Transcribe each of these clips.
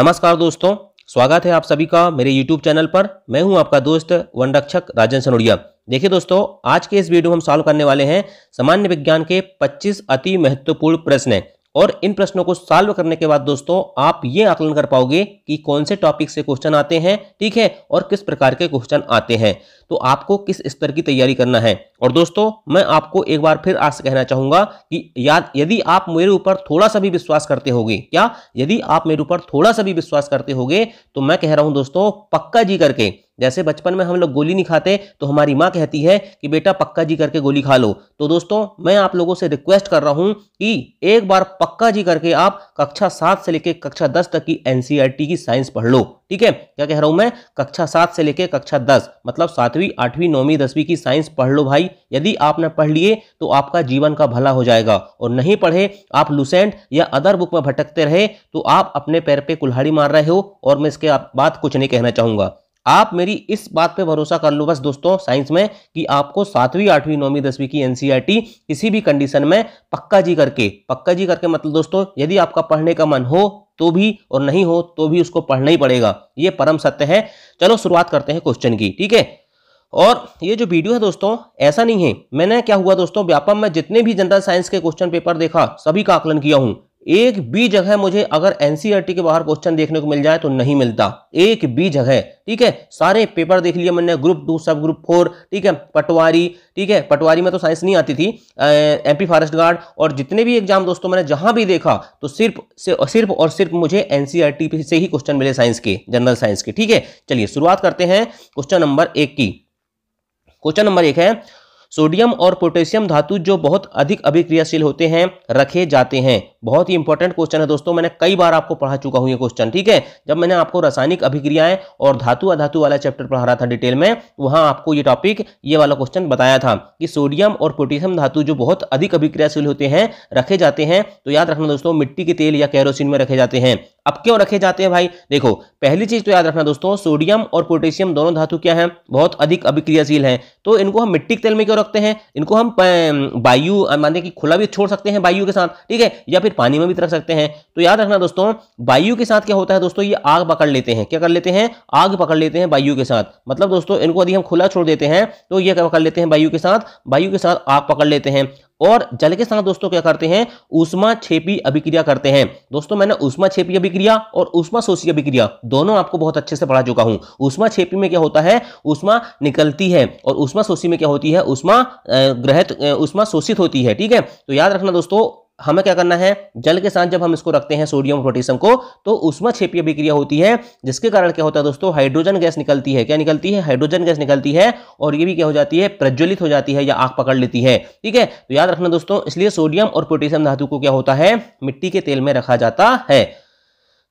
नमस्कार दोस्तों स्वागत है आप सभी का मेरे YouTube चैनल पर मैं हूं आपका दोस्त वन रक्षक राजन सनोड़िया देखिए दोस्तों आज के इस वीडियो में हम सॉल्व करने वाले हैं सामान्य विज्ञान के 25 अति महत्वपूर्ण प्रश्न और इन प्रश्नों को सॉल्व करने के बाद दोस्तों आप ये आकलन कर पाओगे कि कौन से टॉपिक से क्वेश्चन आते हैं ठीक है और किस प्रकार के क्वेश्चन आते हैं तो आपको किस स्तर की तैयारी करना है और दोस्तों मैं आपको एक बार फिर आज कहना चाहूंगा कि याद यदि आप मेरे ऊपर थोड़ा सा भी विश्वास करते होगे क्या यदि आप मेरे ऊपर थोड़ा सा भी विश्वास करते होगे तो मैं कह रहा हूं दोस्तों पक्का जी करके जैसे बचपन में हम लोग गोली नहीं खाते तो हमारी माँ कहती है कि बेटा पक्का जी करके गोली खा लो तो दोस्तों मैं आप लोगों से रिक्वेस्ट कर रहा हूँ कि एक बार पक्का जी करके आप कक्षा सात से लेकर कक्षा दस तक की एनसीईआरटी e की साइंस पढ़ लो ठीक है क्या कह रहा हूँ मैं कक्षा सात से लेकर कक्षा दस मतलब सातवीं सातवीं आठवीं नौवीं दसवीं की साइंस पढ़ लो भाई यदि आपने पढ़ लिए तो आपका जीवन का भला हो जाएगा और नहीं पढ़े आप लुसेंट या अदर बुक में भटकते रहे तो आप अपने पैर पे कुल्हाड़ी मार रहे हो और मैं इसके बाद कुछ नहीं कहना चाहूँगा आप मेरी इस बात पे भरोसा कर लो बस दोस्तों साइंस में कि आपको सातवीं आठवीं नौवीं दसवीं की एनसीईआरटी किसी भी कंडीशन में पक्का जी करके पक्का जी करके मतलब दोस्तों यदि आपका पढ़ने का मन हो तो भी और नहीं हो तो भी उसको पढ़ना ही पड़ेगा ये परम सत्य है चलो शुरुआत करते हैं क्वेश्चन की ठीक है और ये जो वीडियो है दोस्तों ऐसा नहीं है मैंने क्या हुआ दोस्तों व्यापम में जितने भी जनरल साइंस के क्वेश्चन पेपर देखा सभी का आकलन किया हूं एक भी जगह मुझे अगर एनसीईआरटी e के बाहर क्वेश्चन देखने को मिल जाए तो नहीं मिलता एक भी जगह ठीक है सारे पेपर देख लिए मैंने ग्रुप टू सब ग्रुप फोर ठीक है पटवारी ठीक है पटवारी में तो साइंस नहीं आती थी एमपी फॉरेस्ट गार्ड और जितने भी एग्जाम दोस्तों मैंने जहां भी देखा तो सिर्फ सिर्फ और सिर्फ मुझे एनसीआरटी e से ही क्वेश्चन मिले साइंस के जनरल साइंस के ठीक है चलिए शुरुआत करते हैं क्वेश्चन नंबर एक की क्वेश्चन नंबर एक है सोडियम और पोटेशियम धातु जो बहुत अधिक अभिक्रियाशील होते हैं रखे जाते हैं बहुत ही इंपॉर्टेंट क्वेश्चन है दोस्तों मैंने कई बार आपको पढ़ा चुका हूं ये क्वेश्चन ठीक है जब मैंने आपको रासायनिक अभिक्रियाएं और धातु अधातु वाला चैप्टर पढ़ा रहा था डिटेल में वहां आपको ये टॉपिक ये वाला क्वेश्चन बताया था कि सोडियम और पोटेशियम धातु जो बहुत अधिक अभिक्रियाशील होते हैं रखे जाते हैं तो याद रखना दोस्तों मिट्टी के तेल या कैरोसिन में रखे जाते हैं अब क्यों रखे जाते हैं भाई देखो पहली चीज तो याद रखना दोस्तों सोडियम और पोटेशियम दोनों धातु क्या है बहुत अधिक अभिक्रियाशील है तो इनको हम मिट्टी तेल में क्यों रखते हैं इनको हम वायु माने कि खुला भी छोड़ सकते हैं वायु के साथ ठीक है या फिर पानी में भी रख सकते हैं तो याद रखना दोस्तों वायु के साथ क्या होता है दोस्तों ये आग पकड़ लेते हैं क्या कर लेते हैं आग पकड़ लेते हैं वायु के साथ मतलब दोस्तों इनको यदि हम खुला छोड़ देते हैं तो ये पकड़ लेते हैं वायु के साथ वायु के साथ आग पकड़ लेते हैं और जल के साथ दोस्तों क्या करते हैं उष्मा छेपी अभिक्रिया करते हैं दोस्तों मैंने उष्मा छेपी अभिक्रिया और उष्मा शोषी अभिक्रिया दोनों आपको बहुत अच्छे से पढ़ा चुका हूं उष्मा छेपी में क्या होता है उष्मा निकलती है और उष्मा शोषी में क्या होती है उष्मा ग्रहित उष्मा शोषित होती है ठीक है तो याद रखना दोस्तों हमें क्या करना है जल के साथ जब हम इसको रखते हैं सोडियम पोटेशियम को तो उसमें छेपी अभिक्रिया होती है जिसके कारण क्या होता है दोस्तों हाइड्रोजन गैस निकलती है क्या निकलती है हाइड्रोजन गैस निकलती है और ये भी क्या हो जाती है प्रज्वलित हो जाती है या आग पकड़ लेती है ठीक है तो याद रखना दोस्तों इसलिए सोडियम और पोटेशियम धातु को क्या होता है मिट्टी के तेल में रखा जाता है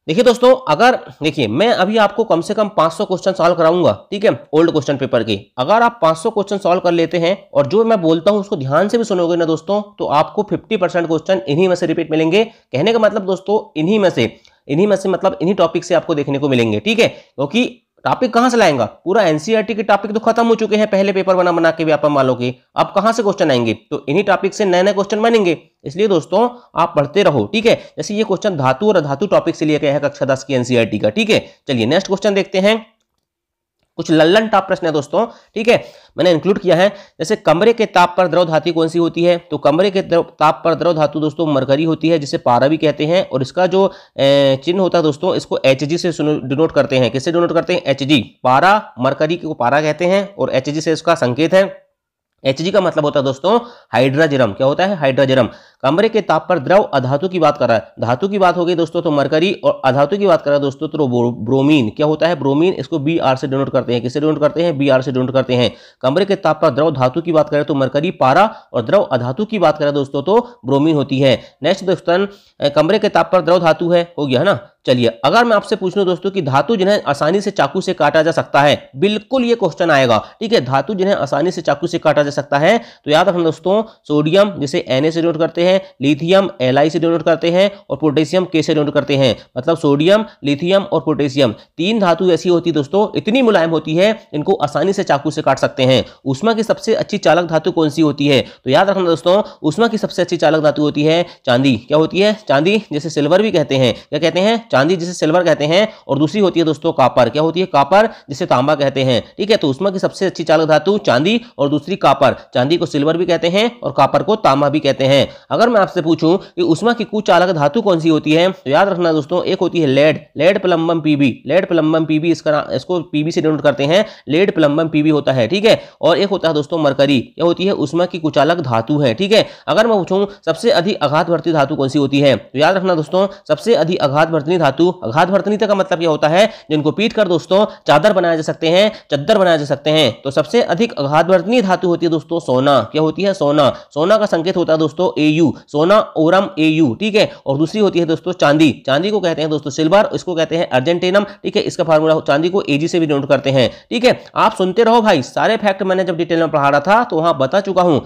देखिए दोस्तों अगर देखिए मैं अभी आपको कम से कम 500 क्वेश्चन सॉल्व कराऊंगा ठीक है ओल्ड क्वेश्चन पेपर के अगर आप 500 क्वेश्चन सॉल्व कर लेते हैं और जो मैं बोलता हूं उसको ध्यान से भी सुनोगे ना दोस्तों तो आपको 50 परसेंट क्वेश्चन इन्हीं में से रिपीट मिलेंगे कहने का मतलब दोस्तों इन्हीं में से इन्हीं में से मतलब इन्हीं टॉपिक से आपको देखने को मिलेंगे ठीक है क्योंकि टॉपिक कहां से लाएगा पूरा एनसीईआरटी e के टॉपिक तो खत्म हो चुके हैं पहले पेपर बना बना के भी वालों के अब कहां से क्वेश्चन आएंगे तो इन्हीं टॉपिक से नए नए क्वेश्चन बनेंगे इसलिए दोस्तों आप पढ़ते रहो ठीक है जैसे ये क्वेश्चन धातु और अधातु टॉपिक से लिया गया है कक्षा दस की एनसीआरटी e का ठीक है चलिए नेक्स्ट क्वेश्चन देखते हैं कुछ लल्लन टाप प्रश्न है दोस्तों ठीक है मैंने इंक्लूड किया है जैसे कमरे के ताप पर द्रव धातु कौन सी होती है तो कमरे के ताप पर द्रव धातु दोस्तों मरकरी होती है जिसे पारा भी कहते हैं और इसका जो चिन्ह होता है दोस्तों इसको एच से डिनोट करते हैं किससे डिनोट करते हैं एच पारा मरकरी को पारा कहते हैं और एच से इसका संकेत है एच का मतलब होता है दोस्तों हाइड्राजेरम क्या होता है हाइड्राजरम कमरे के ताप पर द्रव अधातु की बात कर रहा है धातु की बात हो गई दोस्तों तो मरकरी और अधातु की बात कर रहा है दोस्तों तो ब्रोमीन क्या होता है ब्रोमीन इसको बी आर से डोनोट करते हैं किससे डोनोट करते हैं बी आर से डोनोट करते हैं कमरे के ताप पर द्रव धातु की बात करें तो मरकरी पारा और द्रव अधातु की बात करें दोस्तों तो ब्रोमीन होती है नेक्स्ट दोस्तों कमरे के ताप पर द्रव धातु है हो गया है ना चलिए अगर मैं आपसे पूछ लू दोस्तों कि धातु जिन्हें आसानी से चाकू से काटा जा सकता है बिल्कुल ये क्वेश्चन आएगा ठीक है धातु जिन्हें आसानी से चाकू से काटा जा सकता है तो याद रखना दोस्तों सोडियम जिसे एन से डोनोट करते हैं लिथियम एल से डोनोट करते हैं और पोटेशियम के से डोनोट करते हैं मतलब सोडियम लिथियम और पोटेशियम तीन धातु ऐसी होती दोस्तों इतनी मुलायम होती है इनको आसानी से चाकू से काट सकते हैं उष्मा की सबसे अच्छी चालक धातु कौन सी होती है तो याद रखना दोस्तों उष्मा की सबसे अच्छी चालक धातु होती है चांदी क्या होती है चांदी जैसे सिल्वर भी कहते हैं क्या कहते हैं चांदी जिसे सिल्वर कहते हैं और दूसरी होती है दोस्तों कापर क्या होती है कापर जिसे तांबा कहते हैं ठीक है तो उसमें की सबसे अच्छी चालक धातु चांदी और दूसरी कापर चांदी को सिल्वर भी कहते हैं और कापर को तांबा भी कहते हैं अगर मैं आपसे पूछूं कि उष्मा की कुछ चालक धातु कौन सी होती है तो याद रखना दोस्तों एक होती है lead lead plumbum PB lead plumbum PB इसका इसको पीबी से डोनोट करते हैं लेड प्लम्बम पीबी होता है ठीक है और एक होता है दोस्तों मरकरी यह होती है उष्मा की कुचालक धातु है ठीक है अगर मैं पूछूं सबसे अधिक आघात भर्ती धातु कौन सी होती है तो याद रखना दोस्तों सबसे अधिक आघात भर्ती धातु अघात वर्तनीता का मतलब यह होता है जिनको पीट कर दोस्तों चादर बनाया जा सकते हैं चद्दर बनाया जा सकते हैं तो सबसे अधिक अघात वर्तनीय धातु होती है दोस्तों सोना क्या होती है सोना सोना का संकेत होता है दोस्तों एयू सोना ओरम एयू ठीक है और दूसरी होती है दोस्तों चांदी चांदी को कहते हैं दोस्तों सिल्वर इसको कहते हैं अर्जेंटेनम ठीक है इसका फार्मूला चांदी को एजी से भी नोट करते हैं ठीक है आप सुनते रहो भाई सारे फैक्ट मैंने जब डिटेल में पढ़ा रहा था तो वहां बता चुका हूं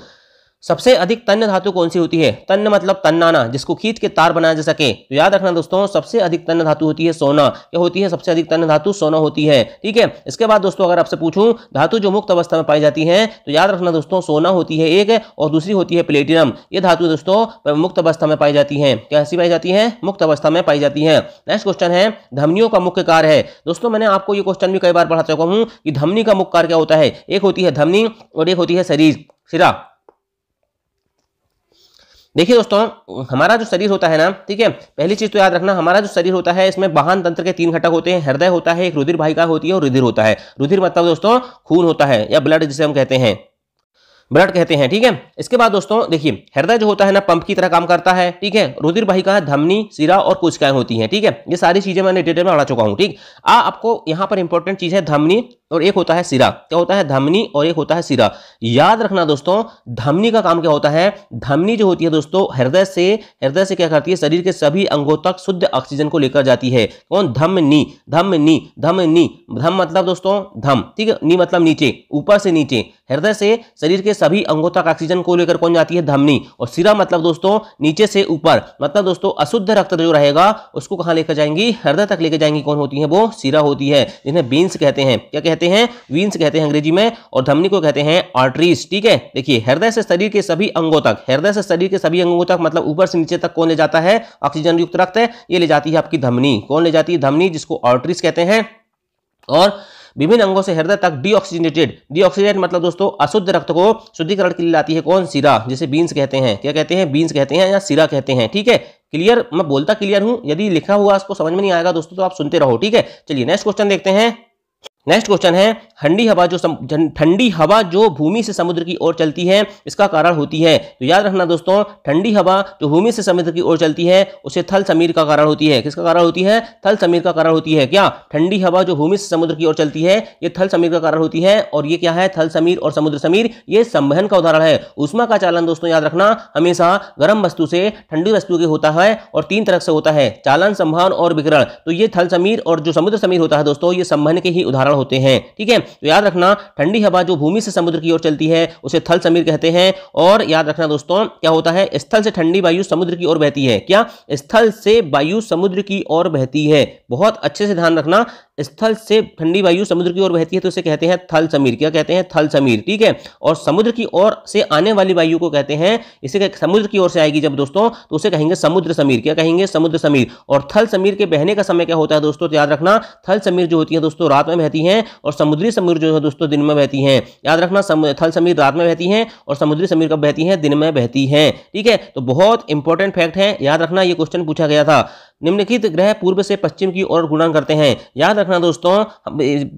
सबसे अधिक तन्य धातु कौन सी होती है तन्न मतलब तन्नाना जिसको खींच के तार बनाया जा सके तो याद रखना दोस्तों सबसे अधिक तन्न धातु होती है सोना क्या होती है सबसे अधिक तन्न धातु सोना होती है ठीक है इसके बाद दोस्तों अगर आपसे पूछूं धातु जो मुक्त अवस्था में पाई जाती है तो याद रखना दोस्तों सोना होती है एक और दूसरी होती है प्लेटिनम ये धातु दोस्तों मुक्त अवस्था में पाई जाती है क्या पाई जाती है मुक्त अवस्था में पाई जाती है नेक्स्ट क्वेश्चन है धमनियों का मुख्य कार्य है दोस्तों मैंने आपको ये क्वेश्चन भी कई बार पढ़ा चुका हूँ कि धमनी का मुख्य कार्य क्या होता है एक होती है धमनी और एक होती है शरीर सिरा देखिए दोस्तों हमारा जो शरीर होता है ना ठीक है पहली चीज तो याद रखना हमारा जो शरीर होता है इसमें वाहन तंत्र के तीन घटक होते हैं हृदय होता है एक रुधिर भाई होती है और रुधिर होता है रुधिर मतलब दोस्तों खून होता है या ब्लड जिसे हम कहते हैं ब्लड कहते हैं ठीक है इसके बाद दोस्तों देखिए हृदय जो होता है ना पंप की तरह काम करता है ठीक है रुधिर का धमनी सिरा और कुछ होती हैं ठीक है ये सारी चीजें मैंने डिटेल में पढ़ा चुका हूँ ठीक आपको यहाँ पर इंपॉर्टेंट चीज है धमनी और एक होता है सिरा क्या होता है धमनी और एक होता है सिरा याद रखना दोस्तों धमनी का काम क्या होता है धमनी जो होती है दोस्तों हृदय से हृदय से क्या करती है शरीर के सभी अंगों तक शुद्ध ऑक्सीजन को लेकर जाती है कौन धमनी धमनी धमनी धम मतलब दोस्तों धम ठीक है नी मतलब नीचे ऊपर से नीचे हृदय से शरीर के सभी अंगों तक ऑक्सीजन को लेकर कौन जाती है धमनी और सिरा मतलब दोस्तों नीचे से ऊपर मतलब दोस्तों अशुद्ध रक्त जो रहेगा उसको कहाँ लेकर जाएंगी हृदय तक लेकर जाएंगी कौन होती है वो सिरा होती है जिन्हें बीन्स कहते हैं क्या कहते कहते हैं वीन्स कहते हैं अंग्रेजी में और धमनी को कहते हैं आर्टरीज ठीक है देखिए हृदय से शरीर के सभी अंगों तक हृदय से शरीर के सभी अंगों तक मतलब ऊपर से नीचे तक कौन ले जाता है ऑक्सीजन युक्त रक्त है ये ले जाती है आपकी धमनी कौन ले जाती है धमनी जिसको आर्टरीज कहते हैं और विभिन्न अंगों से हृदय तक डीऑक्सीजनेटेड डीऑक्सीजनेट मतलब दोस्तों अशुद्ध रक्त को शुद्धिकरण के लिए लाती है कौन सिरा जिसे बीन्स कहते हैं क्या कहते हैं बीन्स कहते हैं या सिरा कहते हैं ठीक है क्लियर मैं बोलता क्लियर हूं यदि लिखा हुआ इसको समझ में नहीं आएगा दोस्तों तो आप सुनते रहो ठीक है चलिए नेक्स्ट क्वेश्चन देखते हैं नेक्स्ट क्वेश्चन है ठंडी हवा जो ठंडी हवा जो भूमि से समुद्र की ओर चलती है इसका कारण होती है तो याद रखना दोस्तों ठंडी हवा जो भूमि से समुद्र की ओर चलती है उसे थल समीर का कारण होती है किसका कारण होती है थल समीर का कारण होती है क्या ठंडी हवा जो भूमि से समुद्र की ओर चलती है ये थल समीर का कारण होती है और ये क्या है थल समीर और समुद्र समीर ये संवहन का उदाहरण है उष्मा का चालन दोस्तों याद रखना हमेशा गर्म वस्तु से ठंडी वस्तु के होता है और तीन तरह से होता है चालन संभावन और विकरण तो ये थल समीर और जो समुद्र समीर होता है दोस्तों ये संबहन के ही उदाहरण कारण होते हैं ठीक है तो याद रखना ठंडी हवा जो भूमि से समुद्र की ओर चलती है उसे थल समीर कहते हैं और याद रखना दोस्तों क्या होता है स्थल से ठंडी वायु समुद्र की ओर बहती है क्या स्थल से वायु समुद्र की ओर बहती है बहुत अच्छे से ध्यान रखना स्थल से ठंडी वायु समुद्र की ओर बहती है तो उसे कहते हैं थल समीर क्या कहते हैं थल समीर ठीक है और समुद्र की ओर से आने वाली वायु को कहते हैं इसे समुद्र की ओर से आएगी जब दोस्तों तो उसे कहेंगे समुद्र समीर क्या कहेंगे समुद्र समीर और थल समीर के बहने का समय क्या होता है दोस्तों तो याद रखना थल समीर जो होती है दोस्तों रात में बहती है और समुद्री समीर जो है दोस्तों दिन में बहती है याद रखना थल समीर रात में बहती है और समुद्री समीर कब बहती है दिन में बहती है ठीक है तो बहुत इंपॉर्टेंट फैक्ट है याद रखना यह क्वेश्चन पूछा गया था निम्नलिखित ग्रह पूर्व से पश्चिम की ओर गुणा करते हैं याद रखना दोस्तों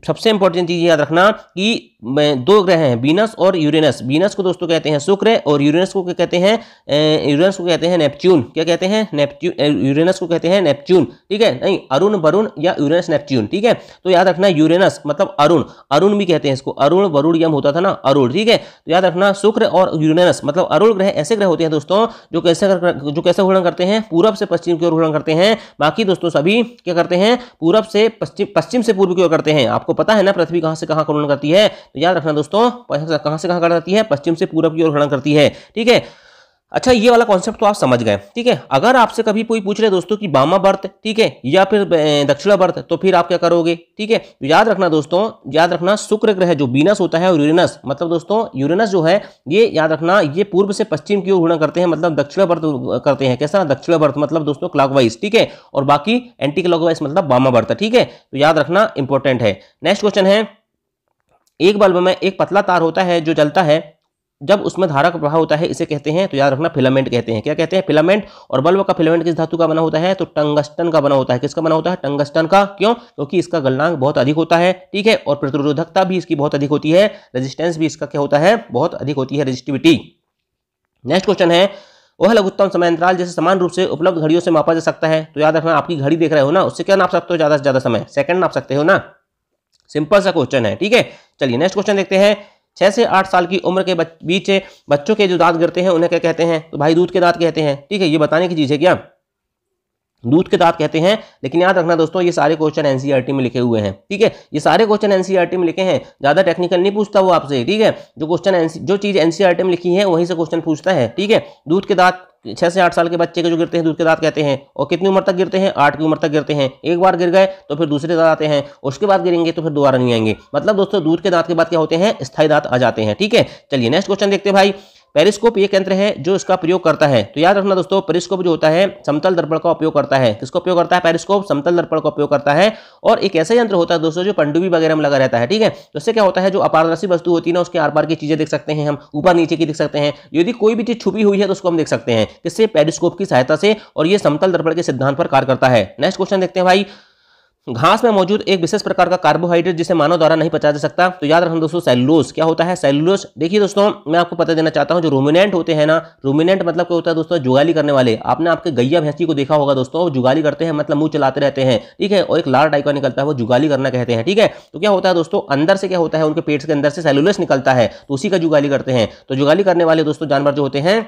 सबसे इंपॉर्टेंट चीज़ याद रखना कि दो ग्रह हैं बीनस और यूरेनस बीनस को दोस्तों कहते हैं शुक्र और यूरेनस को क्या कहते हैं यूरेनस को कहते हैं नेपच्यून क्या कहते हैं नेपच्यून यूरेनस को कहते हैं नेपच्यून ठीक है नहीं अरुण वरुण या यूरेनस नेपच्यून ठीक है तो याद रखना यूरेनस मतलब अरुण अरुण भी कहते हैं इसको अरुण वरुण यम होता था ना अरुण ठीक है तो याद रखना शुक्र और यूरेनस मतलब अरुण ग्रह ऐसे ग्रह होते हैं दोस्तों जो कैसे जो कैसे घूर्ण करते हैं पूरब से पश्चिम की ओर घूर्ण करते हैं बाकी दोस्तों सभी क्या करते हैं पूरब से पश्चिम पश्चिम से पूर्व की ओर करते हैं आपको पता है ना पृथ्वी कहाँ से कहाँ घूर्ण करती है तो याद रखना दोस्तों कहाँ से कहाँ करती है पश्चिम से पूरब की ओर गणना करती है ठीक है अच्छा ये वाला कॉन्सेप्ट तो आप समझ गए ठीक है अगर आपसे कभी कोई पूछ रहे दोस्तों कि बामा बर्थ ठीक है या फिर दक्षिणा बर्थ तो फिर आप क्या करोगे ठीक है तो याद रखना दोस्तों याद रखना शुक्र ग्रह जो बीनस होता है और यूरेनस मतलब दोस्तों यूरेनस जो है ये याद रखना ये पूर्व से पश्चिम की ओर घूर्णन करते हैं मतलब दक्षिणा बर्थ करते हैं कैसा दक्षिणा बर्थ मतलब दोस्तों क्लॉकवाइज ठीक है और बाकी एंटी क्लॉकवाइज मतलब बामा बर्थ ठीक है तो याद रखना इंपॉर्टेंट है नेक्स्ट क्वेश्चन है एक बल्ब में एक पतला तार होता है जो जलता है जब उसमें धारा का प्रभाव होता है इसे कहते हैं तो याद रखना फिलामेंट कहते हैं क्या कहते हैं फिलामेंट और बल्ब का फिलामेंट किस धातु का बना होता है तो टंगस्टन का बना होता है किसका बना होता है टंगस्टन का क्यों क्योंकि इसका गलनांक बहुत अधिक होता है ठीक है और प्रतिरोधकता भी इसकी बहुत अधिक होती है रजिस्टेंस भी इसका क्या होता है बहुत अधिक होती है रजिस्टिविटी नेक्स्ट क्वेश्चन है वह लघुत्तम समय अंतराल जैसे समान रूप से उपलब्ध घड़ियों से मापा जा सकता है तो याद रखना आपकी घड़ी देख रहे हो ना उससे क्या नाप सकते हो ज़्यादा से ज़्यादा समय सेकंड नाप सकते हो ना सिंपल सा क्वेश्चन है ठीक है चलिए नेक्स्ट क्वेश्चन देखते हैं छह से आठ साल की उम्र के बीच बच्चों के जो दांत गिरते हैं उन्हें क्या कहते हैं तो भाई दूध के दांत कहते हैं ठीक है ये बताने की चीज़ है क्या दूध के दांत कहते हैं लेकिन याद रखना दोस्तों ये सारे क्वेश्चन एनसीईआरटी e में लिखे हुए हैं ठीक है ये सारे क्वेश्चन एनसीईआरटी e में लिखे हैं ज्यादा टेक्निकल नहीं पूछता वो आपसे ठीक है जो क्वेश्चन जो चीज एनसीईआरटी e में लिखी है वहीं से क्वेश्चन पूछता है ठीक है दूध के दांत छह से आठ साल के बच्चे के जो गिरते हैं दूध के दांत कहते हैं और कितनी उम्र तक गिरते हैं आठ की उम्र तक गिरते हैं एक बार गिर गए तो फिर दूसरे दांत आते हैं उसके बाद गिरेंगे तो फिर दोबारा नहीं आएंगे मतलब दोस्तों दूध के दांत के बाद क्या होते हैं स्थायी दांत आ जाते हैं ठीक है चलिए नेक्स्ट क्वेश्चन देखते भाई पेरिस्कोप एक यंत्र है जो इसका प्रयोग करता है तो याद रखना दोस्तों पेरिस्कोप जो होता है समतल दर्पण का उपयोग करता है किसका उपयोग करता है पेरिस्कोप समतल दर्पण का उपयोग करता है और एक ऐसा यंत्र होता है दोस्तों जो पंडुबी वगैरह में लगा रहता है ठीक है तो इससे क्या होता है जो अपारदर्शी वस्तु होती है ना उसके आर पार की चीजें देख सकते हैं हम ऊपर नीचे की देख सकते हैं यदि कोई भी चीज छुपी हुई है तो उसको हम देख सकते हैं किससे पेरिस्कोप की सहायता से और ये समतल दर्पण के सिद्धांत पर कार्य करता है नेक्स्ट क्वेश्चन देखते हैं भाई घास में मौजूद एक विशेष प्रकार का कार्बोहाइड्रेट जिसे मानव द्वारा नहीं पचा जा सकता तो याद रखना दोस्तों सेलुलोज क्या होता है सेलुलोज देखिए दोस्तों मैं आपको पता देना चाहता हूं जो रोमिनेंट होते हैं ना रोमिनेंट मतलब क्या होता है दोस्तों जुगाली करने वाले आपने आपके गैया भैंसी को देखा होगा दोस्तों जुगाली करते हैं मतलब मुंह चलाते रहते हैं ठीक है और एक लाल टाइप का निकलता है वो जुगाली करना कहते हैं ठीक है तो क्या होता है दोस्तों अंदर से क्या होता है उनके पेट के अंदर से सेलुलस निकलता है तो उसी का जुगाली करते हैं तो जुगाली करने वाले दोस्तों जानवर जो होते हैं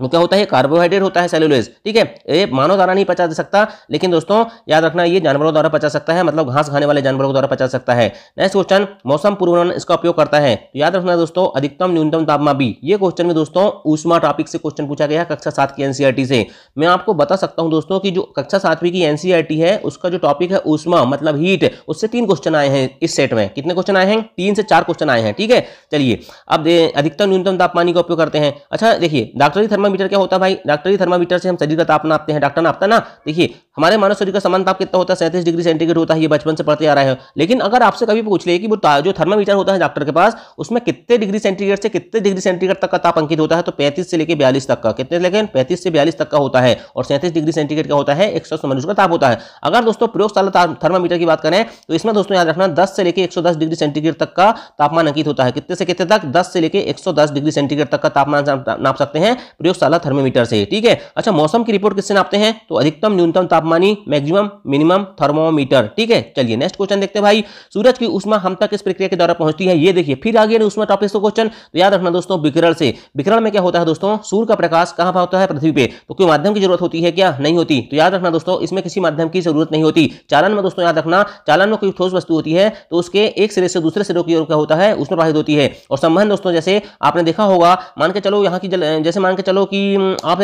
क्या होता है कार्बोहाइड्रेट होता है सेलुलोज ठीक है ये मानव द्वारा नहीं पचा सकता लेकिन दोस्तों याद रखना ये जानवरों द्वारा पचा सकता है मतलब घास खाने वाले जानवरों द्वारा पचा सकता है नेक्स्ट क्वेश्चन मौसम पूर्वानुमान इसका उपयोग करता है तो याद रखना दोस्तों अधिकतम न्यूनतम तापमान भी ये क्वेश्चन में दोस्तों ऊष्मा टॉपिक से क्वेश्चन पूछा गया कक्षा सात की एनसीआरटी e से मैं आपको बता सकता हूँ दोस्तों की जो कक्षा सातवीं की एनसीआरटी e है उसका जो टॉपिक है ऊष्मा मतलब हीट उससे तीन क्वेश्चन आए हैं इस सेट में कितने क्वेश्चन आए हैं तीन से चार क्वेश्चन आए हैं ठीक है चलिए अब अधिकतम न्यूनतम तापमानी का उपयोग करते हैं अच्छा देखिए डॉक्टर थर्मामीटर क्या होता है भाई डॉक्टरी थर्मामीटर से हम शरीर का ताप नापते हैं डॉक्टर नापता ना देखिए हमारे मानव शरीर का समान ताप कितना होता है सैंतीस डिग्री सेंटीग्रेड होता है ये बचपन से पढ़ते आ रहे हैं लेकिन अगर आपसे कभी पूछ ले कि वो जो थर्मामीटर होता है डॉक्टर के पास उसमें कितने डिग्री सेंटीग्रेड से कितने डिग्री सेंटीग्रेड तक का ताप अंकित होता है तो पैंतीस से लेकर बयालीस तक का कितने लेकिन पैंतीस से बयालीस तक का होता है और सैंतीस डिग्री सेंटीग्रेड का होता है एक सौ का ताप होता है अगर दोस्तों प्रयोगशाला थर्मामीटर की बात करें तो इसमें दोस्तों याद रखना दस से लेकर एक डिग्री सेंटीग्रेड तक का तापमान अंकित होता है कितने से कितने तक दस से लेकर एक डिग्री सेंटीग्रेड तक का तापमान नाप सकते हैं प्रयोग प्रयोगशाला थर्मोमीटर से ठीक है अच्छा मौसम की रिपोर्ट किससे नापते हैं तो अधिकतम न्यूनतम तापमानी मैक्सिमम मिनिमम थर्मोमीटर ठीक है चलिए नेक्स्ट क्वेश्चन देखते हैं भाई सूरज की उष्मा हम तक इस प्रक्रिया के द्वारा पहुंचती है ये देखिए फिर आगे उष्मा टॉपिक से क्वेश्चन तो याद रखना दोस्तों विकरण से विकरण में क्या होता है दोस्तों सूर्य का प्रकाश कहाँ होता है पृथ्वी पर तो कोई माध्यम की जरूरत होती है क्या नहीं होती तो याद रखना दोस्तों इसमें किसी माध्यम की जरूरत नहीं होती चालन में दोस्तों याद रखना चालन में कोई ठोस वस्तु होती है तो उसके एक सिरे से दूसरे सिरों की ओर क्या होता है उसमें प्रभावित होती है और संबंध दोस्तों जैसे आपने देखा होगा मान के चलो यहाँ की जैसे मान के चलो कि आप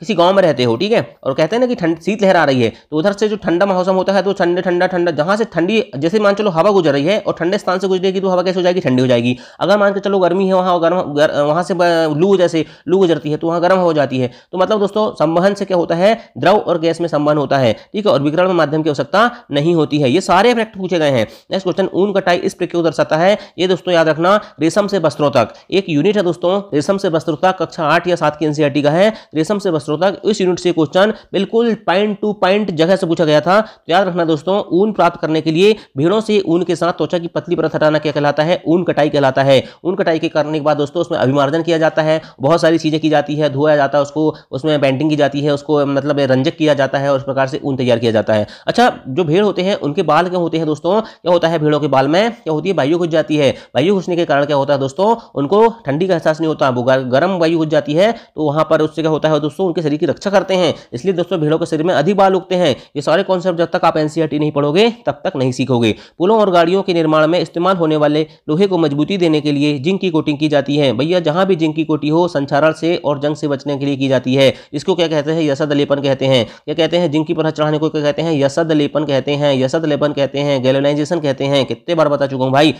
किसी गांव में रहते हो ठीक है और कहते हैं ना कि ठंड शीत लहर आ रही है तो उधर से जो ठंडा मौसम होता है तो ठंडे ठंडा ठंडा जहाँ से ठंडी जैसे मान चलो हवा गुजर रही है और ठंडे स्थान से गुजरेगी तो हवा कैसे हो जाएगी ठंडी हो जाएगी अगर मान के चलो गर्मी है वहाँ गर्म वहाँ से लू जैसे लू गुजरती है तो वहाँ गर्म हो जाती है तो मतलब दोस्तों संवहन से क्या होता है द्रव और गैस में संवहन होता है ठीक है और विकरण में माध्यम की आवश्यकता नहीं होती है ये सारे फैक्ट पूछे गए हैं नेक्स्ट क्वेश्चन ऊन कटाई इस प्रक्रिया दर्शाता है ये दोस्तों याद रखना रेशम से वस्त्रों तक एक यूनिट है दोस्तों रेशम से वस्त्रों तक कक्षा आठ आठ या सात की एनसीआरटी का है रेशम से वस्त्रों तक इस यूनिट से क्वेश्चन बिल्कुल पॉइंट टू पॉइंट जगह से पूछा गया था तो याद रखना दोस्तों ऊन प्राप्त करने के लिए भेड़ों से ऊन के साथ त्वचा की पतली परत हटाना क्या कहलाता है ऊन कटाई कहलाता है ऊन कटाई के करने के बाद दोस्तों उसमें अभिमार्जन किया जाता है बहुत सारी चीज़ें की जाती है धोया जाता है उसको उसमें पेंटिंग की जाती है उसको मतलब रंजक किया जाता है और उस प्रकार से ऊन तैयार किया जाता है अच्छा जो भेड़ होते हैं उनके बाल क्या होते हैं दोस्तों क्या होता है भेड़ों के बाल में क्या होती है वायु घुस जाती है वायु घुसने के कारण क्या होता है दोस्तों उनको ठंडी का एहसास नहीं होता वो गर्म वायु घुस जाती है होती है तो वहाँ पर उससे क्या होता है दोस्तों उनके शरीर की रक्षा करते हैं इसलिए दोस्तों भेड़ों के शरीर में अधिक बाल उगते हैं ये सारे कॉन्सेप्ट जब तक आप एनसीईआरटी e नहीं पढ़ोगे तब तक नहीं सीखोगे पुलों और गाड़ियों के निर्माण में इस्तेमाल होने वाले लोहे को मजबूती देने के लिए जिंक की कोटिंग की जाती है भैया जहाँ भी जिंक की कोटी हो संचारण से और जंग से बचने के लिए की जाती है इसको क्या कहते हैं यसद लेपन कहते हैं क्या कहते हैं जिंक की परत चढ़ाने को क्या कहते हैं यसद लेपन कहते हैं यसद लेपन कहते हैं गैलोनाइजेशन कहते हैं कितने बार बता चुका हूँ भाई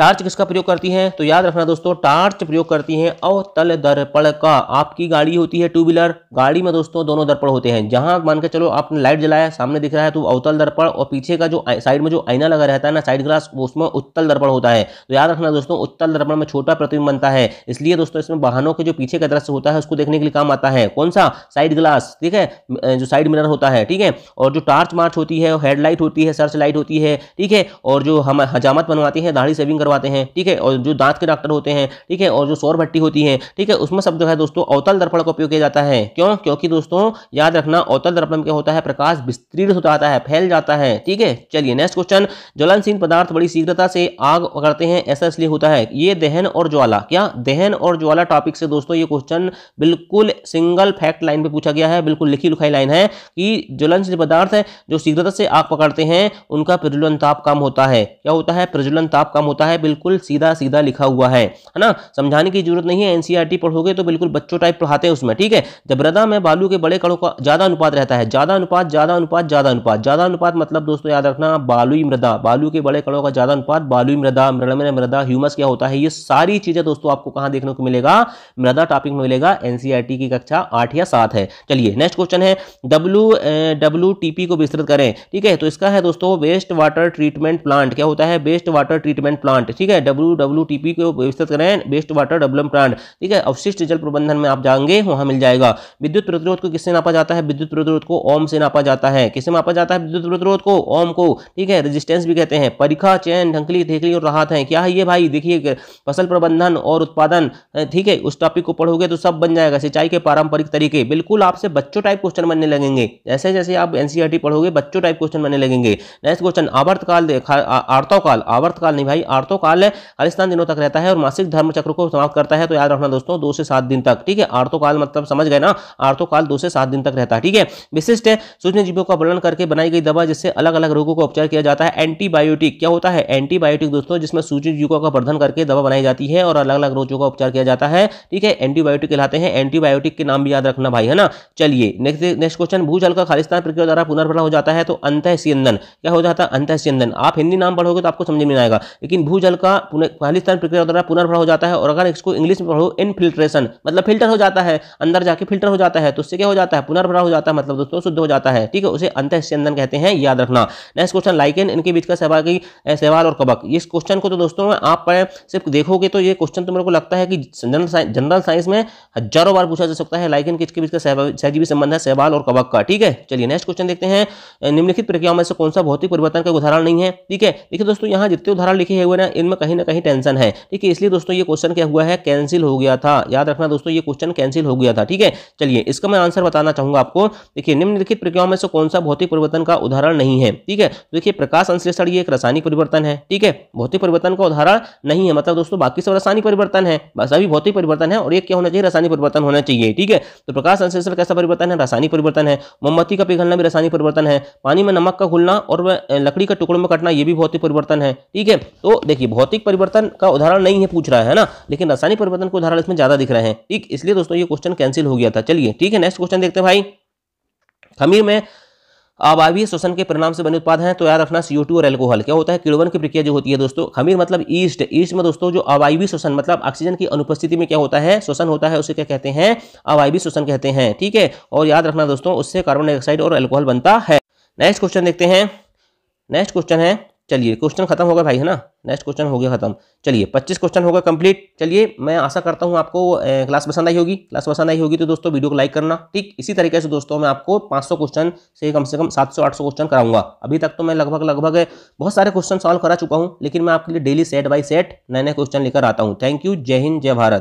टार्च किसका प्रयोग करती हैं तो याद रखना दोस्तों टार्च प्रयोग करती हैं अवतल दर्पण का आपकी गाड़ी होती है टू व्हीलर गाड़ी में दोस्तों दोनों दर्पण होते हैं जहां मान के चलो आपने लाइट जलाया सामने दिख रहा है तो अवतल दर्पण और पीछे का जो साइड में जो आईना लगा रहता है ना साइड ग्लास उसमें उत्तल दर्पण होता है तो याद रखना दोस्तों उत्तल दर्पण में छोटा प्रतिबिंब बनता है इसलिए दोस्तों इसमें वाहनों के जो पीछे का दृश्य होता है उसको देखने के लिए काम आता है कौन सा साइड ग्लास ठीक है जो साइड मिरर होता है ठीक है और जो टार्च मार्च होती है हेडलाइट होती है सर्च लाइट होती है ठीक है और जो हम हजामत बनवाती है दाढ़ी सेविंग करवाते हैं ठीक है और जो दांत के डॉक्टर होते हैं ठीक है और जो सौर भट्टी होती है ठीक है उसमें सब जो है दोस्तों अवतल दर्पण का उपयोग किया जाता है क्यों क्योंकि दोस्तों याद रखना अवतल दर्पण क्या होता है प्रकाश विस्तृत हो जाता है फैल जाता है ठीक है चलिए नेक्स्ट क्वेश्चन ज्वलनशील पदार्थ बड़ी शीघ्रता से आग करते हैं ऐसा इसलिए होता है ये दहन और ज्वाला क्या दहन और ज्वाला टॉपिक से दोस्तों ये क्वेश्चन बिल्कुल सिंगल फैक्ट लाइन पे पूछा गया है बिल्कुल लिखी लिखाई लाइन है कि ज्वलनशील पदार्थ जो शीघ्रता से आग पकड़ते हैं उनका प्रज्वलन ताप कम होता है क्या होता है प्रज्वलन ताप कम होता है है बिल्कुल सीधा सीधा लिखा हुआ है है ना समझाने की जरूरत नहीं है एनसीईआरटी e पढ़ोगे तो बिल्कुल बच्चों टाइप पढ़ाते हैं उसमें ठीक है जबरदा में बालू के बड़े कणों का ज्यादा अनुपात रहता है ज्यादा अनुपात ज्यादा अनुपात ज्यादा अनुपात ज्यादा अनुपात मतलब दोस्तों याद रखना बालुई मृदा बालू के बड़े कणों का ज्यादा अनुपात बालुई मृदा मृणमय मृदा ह्यूमस क्या होता है ये सारी चीजें दोस्तों आपको कहां देखने को मिलेगा मृदा टॉपिक में मिलेगा एनसीआरटी e की कक्षा आठ या सात है चलिए नेक्स्ट क्वेश्चन है डब्ल्यू डब्ल्यू को विस्तृत करें ठीक है तो इसका है दोस्तों वेस्ट वाटर ट्रीटमेंट प्लांट क्या होता है waste water treatment plant plant ठीक है डब्ल्यू डब्ल्यू टी पी को विस्तृत करें वेस्ट वाटर डेवलपमेंट प्लांट ठीक है अवशिष्ट जल प्रबंधन में आप जाएंगे वहां मिल जाएगा विद्युत प्रतिरोध को किससे नापा जाता है विद्युत प्रतिरोध को ओम से नापा जाता है किससे मापा जाता है विद्युत प्रतिरोध को ओम को ठीक है रेजिस्टेंस भी कहते हैं परीक्षा चयन ढंकली ढेकली और राहत है क्या है ये भाई देखिए फसल प्रबंधन और उत्पादन ठीक है उस टॉपिक को पढ़ोगे तो सब बन जाएगा सिंचाई के पारंपरिक तरीके बिल्कुल आपसे बच्चों टाइप क्वेश्चन बनने लगेंगे जैसे जैसे आप एनसीईआरटी e पढ़ोगे बच्चों टाइप क्वेश्चन बनने लगेंगे नेक्स्ट क्वेश्चन आवर्तकाल आवर्तकाल आवर्तकाल नहीं भाई आर्त सातों काल है दिनों तक रहता है और मासिक धर्म चक्र को समाप्त करता है तो याद रखना दोस्तों दो से सात दिन तक ठीक है आर्थो तो काल मतलब समझ गए ना आर्थो तो काल दो से सात दिन तक रहता है ठीक है विशिष्ट है जीवों का वर्णन करके बनाई गई दवा जिससे अलग अलग रोगों का उपचार किया जाता है एंटीबायोटिक क्या होता है एंटीबायोटिक दोस्तों जिसमें जीवों का वर्धन करके दवा बनाई जाती है और अलग अलग रोगों का उपचार किया जाता है ठीक है एंटीबायोटिक कहलाते हैं एंटीबायोटिक के नाम भी याद रखना भाई है ना चलिए नेक्स्ट क्वेश्चन भूजल का खालिस्तान प्रक्रिया द्वारा पुनर्भरण हो जाता है तो अंत क्या हो जाता है अंत आप हिंदी नाम पढ़ोगे तो आपको समझ में आएगा लेकिन भू भूजल का खालिस्तान प्रक्रिया द्वारा पुनर्भरण हो जाता है और अगर इसको इंग्लिश में पढ़ो इनफिल्ट्रेशन मतलब फिल्टर हो जाता है अंदर जाके फिल्टर हो जाता है तो उससे क्या हो जाता है पुनर्भरा हो जाता है मतलब दोस्तों शुद्ध हो जाता है ठीक है उसे अंत स्यंदन कहते हैं याद रखना नेक्स्ट क्वेश्चन लाइकेन इनके बीच का सेवा की सेवाल और कबक इस क्वेश्चन को तो दोस्तों आप पढ़े सिर्फ देखोगे तो ये क्वेश्चन तो मेरे को लगता है कि जनरल साइंस में हजारों बार पूछा जा सकता है लाइकेन किसके बीच का सहजीवी संबंध है सेवाल और कबक का ठीक है चलिए नेक्स्ट क्वेश्चन देखते हैं निम्नलिखित प्रक्रियाओं में से कौन सा भौतिक परिवर्तन का उदाहरण नहीं है ठीक है देखिए दोस्तों यहाँ जितने उदाहरण लिखे हुए ना इनमें कहीं ना कहीं टेंशन है ठीक है इसलिए दोस्तों ये क्वेश्चन क्या हुआ है कैंसिल हो गया था याद रखना दोस्तों ये क्वेश्चन कैंसिल हो गया था ठीक है चलिए इसका मैं आंसर बताना चाहूंगा आपको देखिए निम्नलिखित प्रक्रियाओं में से कौन सा भौतिक परिवर्तन का उदाहरण नहीं है ठीक है तो देखिए प्रकाश संश्लेषण ये एक रासायनिक परिवर्तन है ठीक है भौतिक परिवर्तन का उदाहरण नहीं है मतलब दोस्तों बाकी सब रासायनिक परिवर्तन है सभी भौतिक परिवर्तन है और एक क्या होना चाहिए रासायनिक परिवर्तन होना चाहिए ठीक है तो प्रकाश संश्लेषण कैसा परिवर्तन है रासायनिक परिवर्तन है मोमबत्ती का पिघलना भी रासायनिक परिवर्तन है पानी में नमक का घुलना और लकड़ी का टुकड़ों में कटना ये भी भौतिक परिवर्तन है ठीक है तो देखिए देखिए भौतिक परिवर्तन का उदाहरण नहीं है पूछ रहा है ना लेकिन रासायनिक परिवर्तन का उदाहरण इसमें ज्यादा दिख रहे हैं ठीक इसलिए दोस्तों ये क्वेश्चन कैंसिल हो गया था चलिए ठीक है नेक्स्ट क्वेश्चन देखते हैं भाई खमीर में आबावीय श्वसन के परिणाम से बने उत्पाद हैं तो याद रखना CO2 और एल्कोहल क्या होता है किड़वन की प्रक्रिया जो होती है दोस्तों खमीर मतलब ईस्ट ईस्ट में दोस्तों जो अवायवी श्वसन मतलब ऑक्सीजन की अनुपस्थिति में क्या होता है श्वसन होता है उसे क्या कहते हैं अवायवी श्वसन कहते हैं ठीक है और याद रखना दोस्तों उससे कार्बन डाइऑक्साइड और एल्कोहल बनता है नेक्स्ट क्वेश्चन देखते हैं नेक्स्ट क्वेश्चन है चलिए क्वेश्चन खत्म होगा भाई है ना नेक्स्ट क्वेश्चन हो गया खत्म चलिए पच्चीस क्वेश्चन होगा कंप्लीट चलिए मैं आशा करता हूँ आपको क्लास पसंद आई होगी क्लास पसंद आई होगी तो दोस्तों वीडियो को लाइक करना ठीक इसी तरीके से दोस्तों मैं आपको 500 क्वेश्चन से कम से कम 700 800 क्वेश्चन कराऊंगा अभी तक तो मैं लगभग लगभग बहुत सारे क्वेश्चन सॉल्व करा चुका हूँ लेकिन मैं आपके लिए डेली सेट बाई सेट नए नए क्वेश्चन लेकर आता हूँ थैंक यू जय हिंद जय भारत